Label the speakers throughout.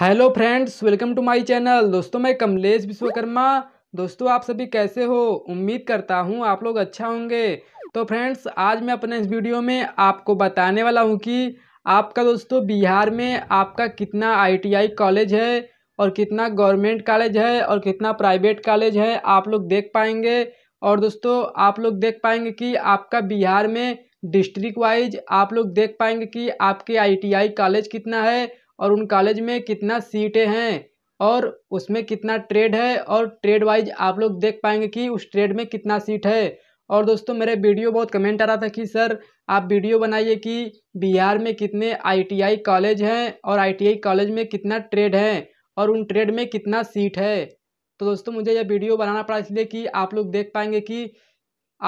Speaker 1: hello friends welcome to my channel दोस्तों मैं कमलेश विश्वकर्मा दोस्तों आप सभी कैसे हो उम्मीद करता हूँ आप लोग अच्छा होंगे तो फ्रेंड्स आज मैं अपने इस वीडियो में आपको बताने वाला हूँ कि आपका दोस्तों बिहार में आपका कितना आईटीआई कॉलेज है और कितना गवर्नमेंट कॉलेज है और कितना प्राइवेट कॉलेज है आप लोग देख पाएंगे और दोस्तों आप लोग देख पाएंगे कि आपका बिहार में डिस्ट्रिक्ट वाइज आप लोग देख पाएंगे कि आपके आईटीआई कॉलेज कितना है और उन कॉलेज में कितना सीटें हैं और उसमें कितना ट्रेड है और ट्रेड वाइज आप लोग देख पाएंगे कि उस ट्रेड में कितना सीट है और दोस्तों मेरे वीडियो बहुत कमेंट आ रहा था कि सर आप वीडियो बनाइए कि बिहार में कितने आईटीआई कॉलेज हैं और आईटीआई कॉलेज में कितना ट्रेड है और उन ट्रेड में कितना सीट है तो दोस्तों मुझे यह वीडियो बनाना पड़ा इसलिए कि आप लोग देख पाएंगे कि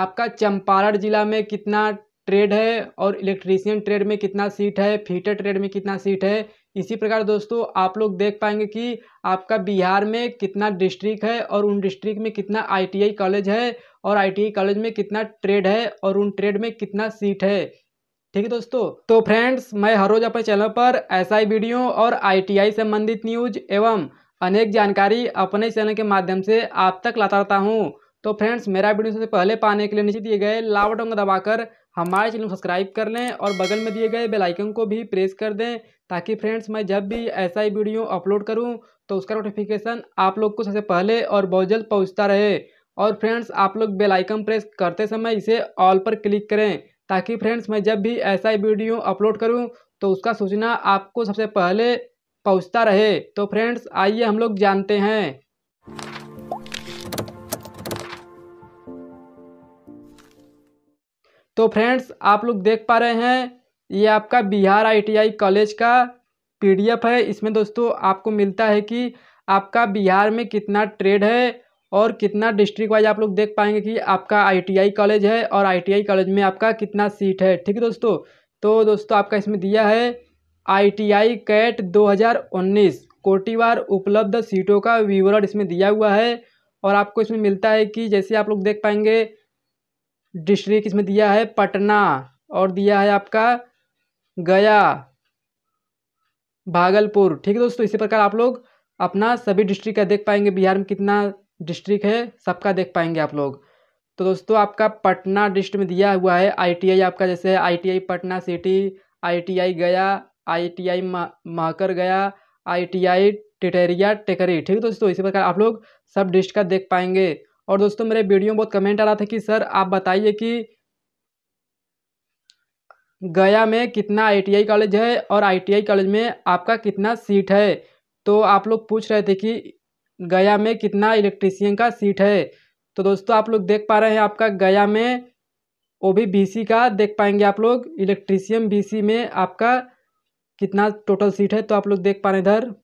Speaker 1: आपका चंपारण ज़िला में कितना ट्रेड है और इलेक्ट्रीशियन ट्रेड में कितना सीट है फीटर ट्रेड में कितना सीट है इसी प्रकार दोस्तों आप लोग देख पाएंगे कि आपका बिहार में कितना डिस्ट्रिक्ट है और उन डिस्ट्रिक्ट में कितना आईटीआई कॉलेज है और आईटीआई कॉलेज में कितना ट्रेड है और उन ट्रेड में कितना सीट है ठीक है दोस्तों तो फ्रेंड्स मैं हर रोज़ अपने चैनल पर ऐसा ही वीडियो और आईटीआई संबंधित न्यूज एवं अनेक जानकारी अपने चैनल के माध्यम से आप तक लाता रहता हूँ तो फ्रेंड्स मेरा वीडियो सबसे पहले पाने के लिए नीचे दिए गए लावटों को दबाकर हमारे चैनल सब्सक्राइब कर लें और बगल में दिए गए बेल आइकन को भी प्रेस कर दें ताकि फ्रेंड्स मैं जब भी ऐसा ही वीडियो अपलोड करूं तो उसका नोटिफिकेशन आप लोग को सबसे पहले और बहुत जल्द पहुँचता रहे और फ्रेंड्स आप लोग बेल आइकन प्रेस करते समय इसे ऑल पर क्लिक करें ताकि फ्रेंड्स मैं जब भी ऐसा ही वीडियो अपलोड करूँ तो उसका सूचना आपको सबसे पहले पहुँचता रहे तो फ्रेंड्स आइए हम लोग जानते हैं तो फ्रेंड्स आप लोग देख पा रहे हैं ये आपका बिहार आईटीआई कॉलेज का पीडीएफ है इसमें दोस्तों आपको मिलता है कि आपका बिहार में कितना ट्रेड है और कितना डिस्ट्रिक्ट वाइज आप लोग देख पाएंगे कि आपका आईटीआई कॉलेज है और आईटीआई कॉलेज में आपका कितना सीट है ठीक है दोस्तों तो दोस्तों आपका इसमें दिया है आईटीआई कैट 2019 कोटिवार उपलब्ध सीटों का विवरण इसमें दिया हुआ है और आपको इसमें मिलता है कि जैसे आप लोग देख पाएंगे डिस्ट्रिक्ट इसमें दिया है पटना और दिया है आपका गया भागलपुर ठीक है दोस्तों इसी प्रकार आप लोग अपना सभी डिस्ट्रिक्ट का देख पाएंगे बिहार में कितना डिस्ट्रिक्ट है सबका देख पाएंगे आप लोग तो दोस्तों आपका पटना डिस्ट्रिक्ट में दिया हुआ है आईटीआई आपका जैसे ITI Patna city ITI Gaya ITI महाकर गया आईटीआई टिटेरिया टेकरी ठीक है दोस्तों इसी प्रकार आप लोग सब डिस्ट्रिक्ट का देख पाएंगे और दोस्तों मेरे वीडियो में बहुत कमेंट आ रहा था कि सर आप बताइए कि गया में कितना आईटीआई कॉलेज है और आईटीआई कॉलेज में आपका कितना सीट है तो आप लोग पूछ रहे थे कि गया में कितना इलेक्ट्रीशियन का सीट है तो दोस्तों आप लोग देख पा रहे हैं आपका गया में ओ भी बी का देख पाएंगे आप लोग इलेक्ट्रीशियन बी में आपका कितना टोटल सीट है तो आप लोग देख पा रहे हैं इधर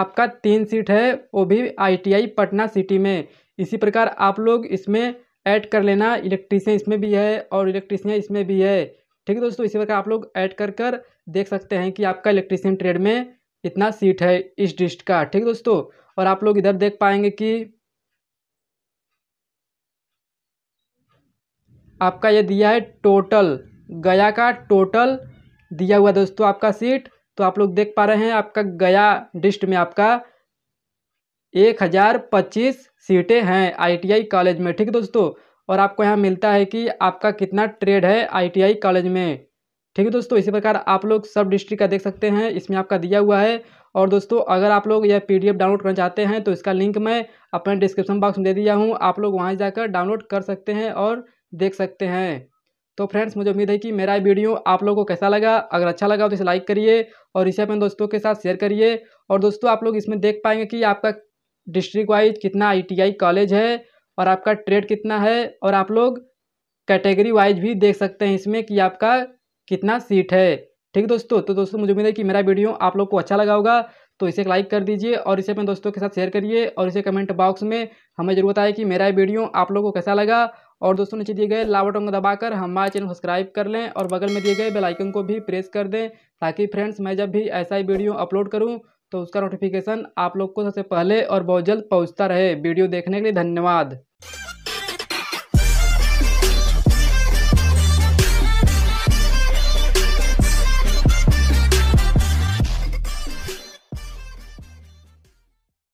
Speaker 1: आपका तीन सीट है वो भी आईटीआई पटना सिटी में इसी प्रकार आप लोग इसमें ऐड कर लेना इलेक्ट्रीशियन इसमें भी है और इलेक्ट्रीशियन इसमें भी है ठीक है दोस्तों इसी प्रकार आप लोग ऐड कर कर देख सकते हैं कि आपका इलेक्ट्रीशियन ट्रेड में इतना सीट है इस डिस्ट का ठीक दोस्तों और आप लोग इधर देख पाएंगे कि आपका ये दिया है टोटल गया का टोटल दिया हुआ दोस्तों आपका सीट तो आप लोग देख पा रहे हैं आपका गया डिस्ट में आपका एक हज़ार पच्चीस सीटें हैं आईटीआई कॉलेज में ठीक दोस्तों और आपको यहाँ मिलता है कि आपका कितना ट्रेड है आईटीआई कॉलेज में ठीक है दोस्तों इसी प्रकार आप लोग सब डिस्ट्रिक्ट का देख सकते हैं इसमें आपका दिया हुआ है और दोस्तों अगर आप लोग यह पीडीएफ डाउनलोड करना चाहते हैं तो इसका लिंक मैं अपने डिस्क्रिप्शन बॉक्स में दे दिया हूँ आप लोग वहाँ जाकर डाउनलोड कर सकते हैं और देख सकते हैं तो फ्रेंड्स मुझे उम्मीद है कि मेरा वीडियो आप लोगों को कैसा लगा अगर अच्छा लगा तो इसे लाइक करिए और इसे अपने दोस्तों के साथ शेयर करिए और दोस्तों आप लोग इसमें देख पाएंगे कि आपका डिस्ट्रिक्ट वाइज कितना आईटीआई कॉलेज है और आपका ट्रेड कितना है और आप लोग कैटेगरी वाइज भी देख सकते हैं इसमें कि आपका कितना सीट है ठीक दोस्तों तो दोस्तों मुझे उम्मीद है कि मेरा वीडियो आप लोग को अच्छा लगा होगा तो इसे लाइक कर दीजिए और इसे अपने दोस्तों के साथ शेयर करिए और इसे कमेंट बॉक्स में हमें जरूर बताया कि मेरा वीडियो आप लोग को कैसा लगा और दोस्तों नीचे दिए गए लावटों को दबाकर हमारे चैनल सब्सक्राइब कर लें और बगल में दिए गए बेलाइकन को भी प्रेस कर दें ताकि फ्रेंड्स मैं जब भी ऐसा ही वीडियो अपलोड करूँ तो उसका नोटिफिकेशन आप लोग को सबसे पहले और बहुत जल्द पहुँचता रहे वीडियो देखने के लिए धन्यवाद